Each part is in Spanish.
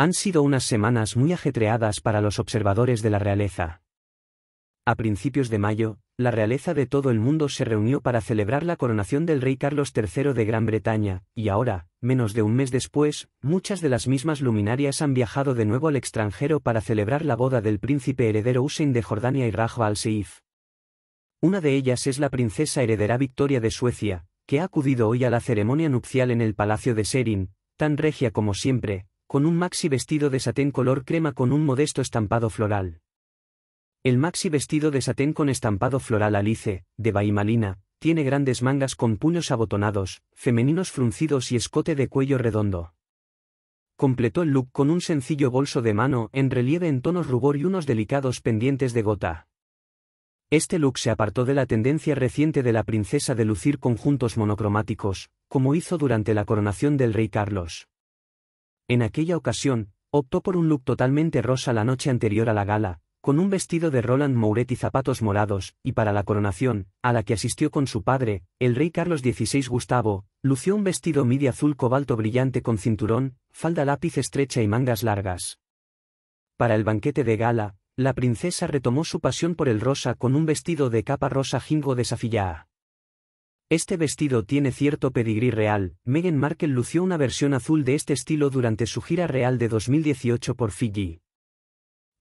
Han sido unas semanas muy ajetreadas para los observadores de la realeza. A principios de mayo, la realeza de todo el mundo se reunió para celebrar la coronación del rey Carlos III de Gran Bretaña, y ahora, menos de un mes después, muchas de las mismas luminarias han viajado de nuevo al extranjero para celebrar la boda del príncipe heredero Hussein de Jordania y Rajwa al-Seif. Una de ellas es la princesa heredera Victoria de Suecia, que ha acudido hoy a la ceremonia nupcial en el Palacio de Serin, tan regia como siempre, con un maxi vestido de satén color crema con un modesto estampado floral. El maxi vestido de satén con estampado floral alice, de baimalina, tiene grandes mangas con puños abotonados, femeninos fruncidos y escote de cuello redondo. Completó el look con un sencillo bolso de mano en relieve en tonos rubor y unos delicados pendientes de gota. Este look se apartó de la tendencia reciente de la princesa de lucir conjuntos monocromáticos, como hizo durante la coronación del rey Carlos. En aquella ocasión, optó por un look totalmente rosa la noche anterior a la gala, con un vestido de Roland Mouret y zapatos morados, y para la coronación, a la que asistió con su padre, el rey Carlos XVI Gustavo, lució un vestido midi azul cobalto brillante con cinturón, falda lápiz estrecha y mangas largas. Para el banquete de gala, la princesa retomó su pasión por el rosa con un vestido de capa rosa jingo de este vestido tiene cierto pedigrí real, Meghan Markle lució una versión azul de este estilo durante su gira real de 2018 por Fiji.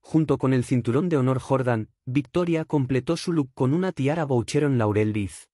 Junto con el cinturón de honor Jordan, Victoria completó su look con una tiara Boucheron Laurel Leaf.